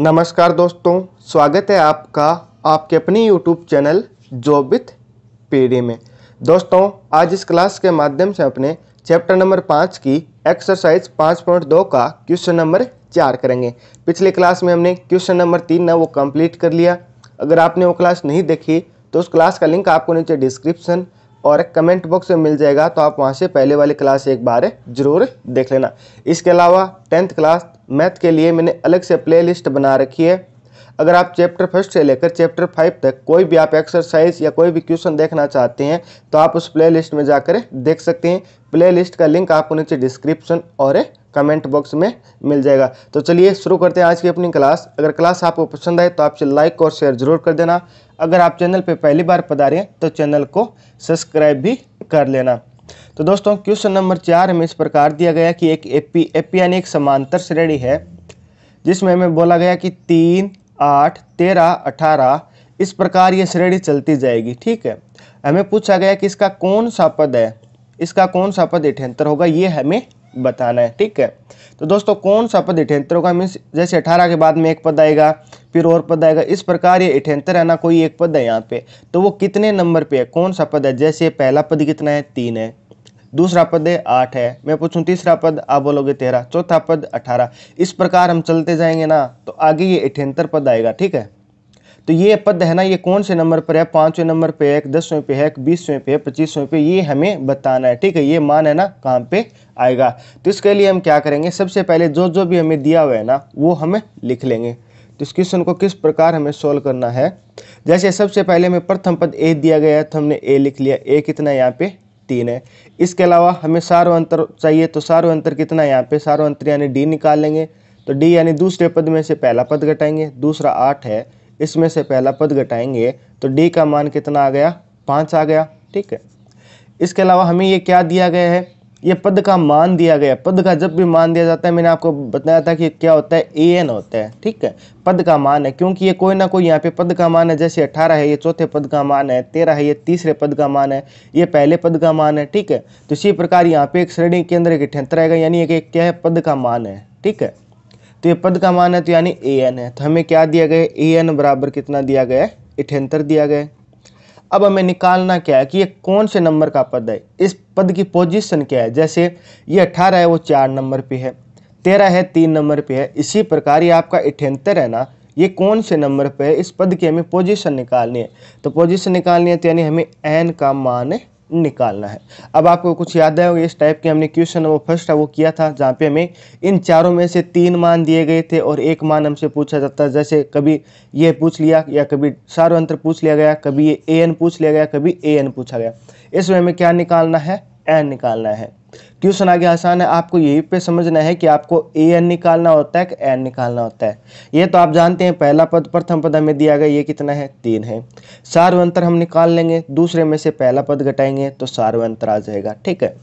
नमस्कार दोस्तों स्वागत है आपका आपके अपने यूट्यूब चैनल जोबित पीढ़ी में दोस्तों आज इस क्लास के माध्यम से अपने चैप्टर नंबर पाँच की एक्सरसाइज पाँच पॉइंट दो का क्वेश्चन नंबर चार करेंगे पिछले क्लास में हमने क्वेश्चन नंबर तीन ना वो कंप्लीट कर लिया अगर आपने वो क्लास नहीं देखी तो उस क्लास का लिंक आपको नीचे डिस्क्रिप्सन और एक कमेंट बॉक्स में मिल जाएगा तो आप वहाँ से पहले वाली क्लास एक बार जरूर देख लेना इसके अलावा टेंथ क्लास मैथ के लिए मैंने अलग से प्लेलिस्ट बना रखी है अगर आप चैप्टर फर्स्ट से लेकर चैप्टर फाइव तक कोई भी आप एक्सरसाइज या कोई भी क्वेश्चन देखना चाहते हैं तो आप उस प्ले में जाकर देख सकते हैं प्ले का लिंक आपको नीचे डिस्क्रिप्शन और कमेंट बॉक्स में मिल जाएगा तो चलिए शुरू करते हैं आज की अपनी क्लास अगर क्लास आपको पसंद आए तो आपसे लाइक और शेयर जरूर कर देना अगर आप चैनल पर पहली बार पधारे तो चैनल को सब्सक्राइब भी कर लेना तो दोस्तों क्वेश्चन नंबर चार में इस प्रकार दिया गया कि एक एपी एपी यानी एक समांतर श्रेणी है जिसमें हमें बोला गया कि तीन आठ तेरह अठारह इस प्रकार ये श्रेणी चलती जाएगी ठीक है हमें पूछा गया कि इसका कौन सा पद है इसका कौन सा पद इठेंतर होगा ये हमें बताना है ठीक है तो दोस्तों कौन सा पद इठेंतर होगा मीन्स जैसे अठारह के बाद में एक पद आएगा फिर और पद आएगा इस प्रकार ये इठेंतर है ना कोई एक पद है यहाँ पे तो वो कितने नंबर पे है कौन सा पद है जैसे पहला पद कितना है तीन है दूसरा पद है आठ है मैं पूछूं तीसरा पद आप बोलोगे तेरह चौथा पद अठारह इस प्रकार हम चलते जाएंगे ना तो आगे ये अठहत्तर पद आएगा ठीक है तो ये पद है ना ये कौन से नंबर पर है पांचवें नंबर पे है दसवें पे है बीसवें पे है पच्चीसवें पे ये हमें बताना है ठीक है ये मान है ना कहाँ पे आएगा तो इसके लिए हम क्या करेंगे सबसे पहले जो जो भी हमें दिया हुआ है ना वो हमें लिख लेंगे तो इस क्वेश्चन को किस प्रकार हमें सोल्व करना है जैसे सबसे पहले हमें प्रथम पद ए दिया गया है तो हमने ए लिख लिया ए कितना यहाँ पे तीन है इसके अलावा हमें सार्व अंतर चाहिए तो सार्व अंतर कितना है यहाँ पे सार्व अंतर यानी डी निकाल लेंगे तो डी यानी दूसरे पद में से पहला पद घटाएंगे दूसरा आठ है इसमें से पहला पद घटाएंगे तो डी का मान कितना आ गया पाँच आ गया ठीक है इसके अलावा हमें ये क्या दिया गया है ये पद का मान दिया गया पद का जब भी मान दिया जाता है मैंने आपको बताया था कि क्या होता है ए एन होता है ठीक है पद का मान है क्योंकि ये कोई ना कोई यहाँ पे पद का मान है जैसे अठारह है ये चौथे पद का मान है तेरह है ये तीसरे पद का मान है ये पहले पद का मान है ठीक है तो इसी प्रकार यहाँ पे एक श्रेणी के अंदर एक ठेंत रहेगा यानी एक क्या है पद का मान है ठीक है तो ये पद का मान है तो यानी ए एन है तो हमें क्या दिया गया ए एन बराबर कितना दिया गया है अठहत्तर दिया गया है अब हमें निकालना क्या है कि ये कौन से नंबर का पद है इस पद की पोजीशन क्या है जैसे ये अठारह है वो चार नंबर पे है तेरह है तीन नंबर पे है इसी प्रकार ये आपका अठहत्तर है ना ये कौन से नंबर पे है इस पद की हमें पोजीशन निकालनी है तो पोजीशन निकालनी है तो यानी हमें एन का मान निकालना है अब आपको कुछ याद आया होगा इस टाइप के हमने क्वेश्चन नंबर फर्स्ट है वो किया था जहाँ पे हमें इन चारों में से तीन मान दिए गए थे और एक मान हमसे पूछा जाता है जैसे कभी ये पूछ लिया या कभी सारो अंतर पूछ लिया गया कभी ये ए एन पूछ लिया गया कभी ए एन पूछा गया इसमें हमें क्या निकालना है एन निकालना है क्वेश्चन आगे आसान है आपको यही पे समझना है कि आपको ए एन निकालना होता है कि एन निकालना होता है ये तो आप जानते हैं पहला पद प्रथम पद हमें दिया गया ये कितना है तीन है सार्व अंतर हम निकाल लेंगे दूसरे में से पहला पद घटाएंगे तो सार्व अंतर आ जाएगा ठीक है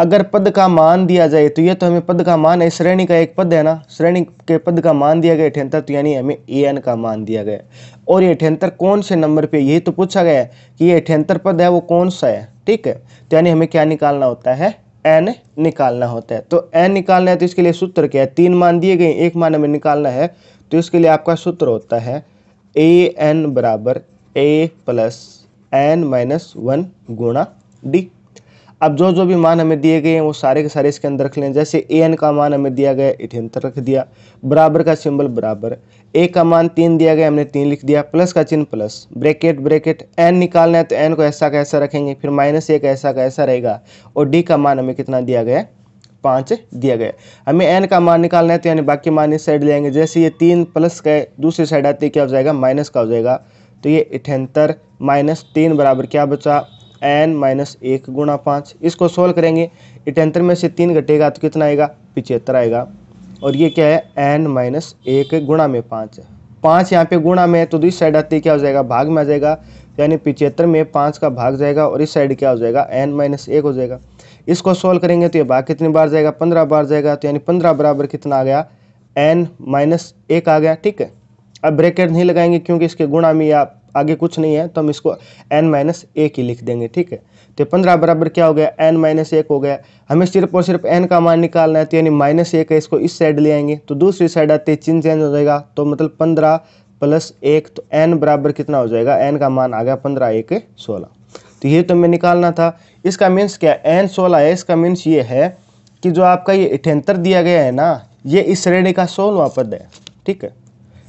अगर पद का मान दिया जाए तो ये तो हमें पद का मान है श्रेणी का एक पद है ना श्रेणी के पद का मान दिया गया अठहत्तर तो यानी हमें ए एन का मान दिया गया और ये अठहत्तर कौन से नंबर पे यही तो पूछा गया कि ये अठहत्तर पद है वो कौन सा है ठीक है तो यानी हमें क्या निकालना होता है एन निकालना होता है तो एन निकालना है तो इसके लिए सूत्र क्या है तीन मान दिए गए एक मान हमें निकालना है तो इसके लिए आपका सूत्र होता है ए एन बराबर A plus N minus one गुणा डी अब जो जो भी मान हमें दिए गए हैं वो सारे के सारे इसके अंदर रख लें जैसे ए एन का मान हमें दिया गया इठहत्तर रख दिया बराबर का सिंबल बराबर ए का मान तीन दिया गया हमने तीन लिख दिया प्लस का चिन्ह प्लस ब्रैकेट ब्रैकेट एन निकालना है तो एन को ऐसा का ऐसा रखेंगे फिर माइनस ए का ऐसा का ऐसा रहेगा और डी का मान हमें कितना दिया गया पाँच दिया गया हमें एन का मान निकालना है तो यानी बाकी मान इस साइड लेंगे जैसे ये तीन प्लस का दूसरी साइड आती क्या हो जाएगा माइनस का हो जाएगा तो ये इठहत्तर माइनस तीन बराबर क्या बचा एन माइनस एक गुणा पाँच इसको सोल्व करेंगे इटहत्तर में से तीन घटेगा तो कितना आएगा पिचहत्तर आएगा और ये क्या है एन माइनस एक गुणा में पाँच पाँच यहाँ पे गुणा में है तो दूसरी साइड आती क्या हो जाएगा भाग में आ जाएगा यानी पिचहत्तर में पाँच का भाग जाएगा और इस साइड क्या हो जाएगा एन माइनस एक हो जाएगा इसको सोल्व करेंगे तो ये भाग कितनी बार जाएगा पंद्रह बार जाएगा तो यानी पंद्रह बराबर कितना आ गया एन माइनस एक आ गया ठीक है अब ब्रैकेट नहीं लगाएंगे क्योंकि इसके गुणा में या आगे कुछ नहीं है तो हम इसको एन माइनस एक ही लिख देंगे ठीक है तो पंद्रह बराबर क्या हो गया एन माइनस एक हो गया हमें सिर्फ और सिर्फ एन का मान निकालना है तो यानी माइनस एक है इसको इस साइड ले आएंगे तो दूसरी साइड आते ही चिन्ह चेंज हो जाएगा तो मतलब पंद्रह प्लस एक तो एन बराबर कितना हो जाएगा एन का मान आ गया पंद्रह एक सोलह तो ये तो हमें निकालना था इसका मीन्स क्या एन सोलह है इसका मीन्स ये है कि जो आपका ये इठहत्तर दिया गया है ना ये इस श्रेणी का सोलवा पद है ठीक है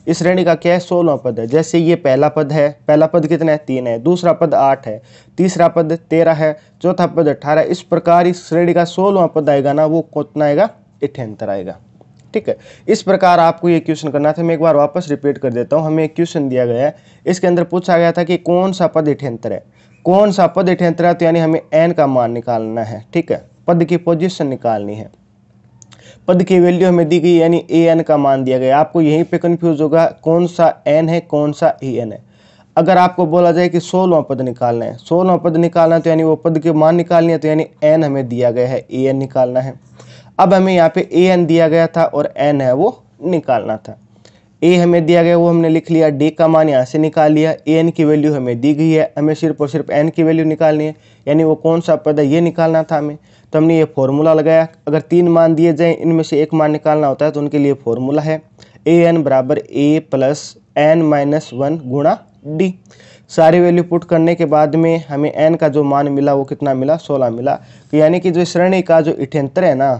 इस श्रेणी का क्या है सोलह पद है जैसे ये पहला पद है पहला पद कितना है तीन है दूसरा पद आठ है तीसरा पद तेरह है चौथा पद अठारह इस प्रकार इस श्रेणी का सोलह पद आएगा ना वो कितना आएगा इठहत्तर आएगा ठीक है इस प्रकार आपको ये क्वेश्चन करना था मैं एक बार वापस रिपीट कर देता हूँ हमें एक क्वेश्चन दिया गया है इसके अंदर पूछा गया था कि कौन सा पद इठहत्तर है कौन सा पद इठहत्तर है तो यानी हमें एन का मान निकालना है ठीक है पद की पोजिशन निकालनी है पद की वैल्यू हमें दी गई यानी ए एन का मान दिया गया आपको यहीं पे कंफ्यूज होगा कौन सा एन है कौन सा ए एन है अगर आपको बोला जाए कि सोलवा पद निकालना है सोलवा पद निकालना है तो यानी वो पद के मान निकालनी है तो यानी एन हमें दिया गया है ए एन निकालना है अब हमें यहाँ पे ए एन दिया गया था और एन है वो निकालना था ए हमें दिया गया वो हमने लिख लिया डी का मान यहाँ से निकाल लिया ए एन की वैल्यू हमें दी गई है हमें सिर्फ और सिर्फ एन की वैल्यू निकालनी है यानी वो कौन सा पद है ये निकालना था हमें तो हमने ये फॉर्मूला लगाया अगर तीन मान दिए जाएँ इनमें से एक मान निकालना होता है तो उनके लिए फॉर्मूला है ए एन बराबर A plus N minus one गुणा डी सारी वैल्यू पुट करने के बाद में हमें एन का जो मान मिला वो कितना मिला सोलह मिला तो यानी कि जो श्रेणी का जो इठेंतर है ना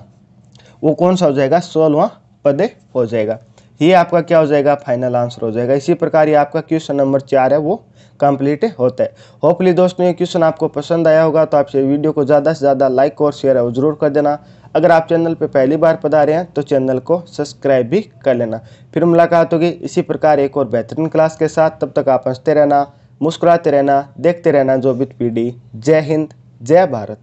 वो कौन सा हो जाएगा सोलवा पद हो जाएगा ये आपका क्या हो जाएगा फाइनल आंसर हो जाएगा इसी प्रकार ये आपका क्वेश्चन नंबर चार है वो कंप्लीट होता है होपली दोस्तों ये क्वेश्चन आपको पसंद आया होगा तो आपसे वीडियो को ज़्यादा से ज़्यादा लाइक और शेयर है ज़रूर कर देना अगर आप चैनल पर पहली बार पधारे हैं तो चैनल को सब्सक्राइब भी कर लेना फिर मुलाकात होगी इसी प्रकार एक और बेहतरीन क्लास के साथ तब तक आप हंसते रहना मुस्कुराते रहना देखते रहना जो बित पीढ़ी जय हिंद जय भारत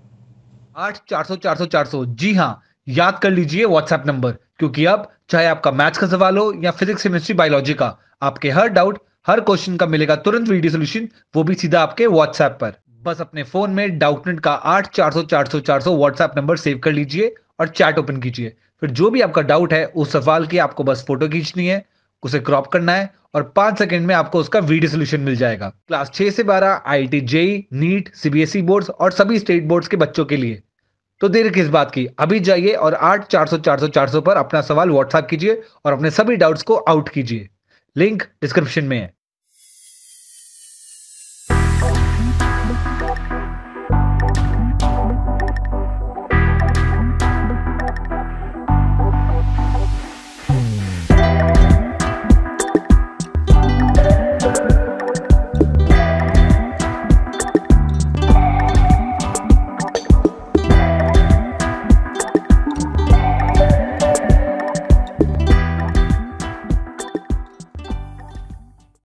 आठ चार सौ चार सौ चार सौ जी हाँ याद कर लीजिए व्हाट्सएप नंबर क्योंकि अब चाहे आपका मैथ्स का सवाल हो या फिजिक्स केमिस्ट्री बायोलॉजी का आपके हर डाउट हर क्वेश्चन का मिलेगा तुरंत वीडियो सोल्यूशन वो भी सीधा आपके व्हाट्सएप पर बस अपने फोन में डाउटनेट का आठ चार सौ चार सौ चार सौ व्हाट्सएप नंबर सेव कर लीजिए और चैट ओपन कीजिए फिर जो भी आपका डाउट है उस सवाल की आपको बस फोटो खींचनी है उसे क्रॉप करना है और पांच सेकंड में आपको उसका वीडियो सोल्यूशन मिल जाएगा क्लास छह से बारह I I T JEE NEET CBSE boards और सभी स्टेट बोर्ड्स के बच्चों के लिए तो देर किस बात की अभी जाइए और आठ चार सौ चार सौ चार सौ पर अपना सवाल व्हाट्सएप कीजिए और अपने सभी डाउट्स को आउट कीजिए लिंक डिस्क्रिप्शन में है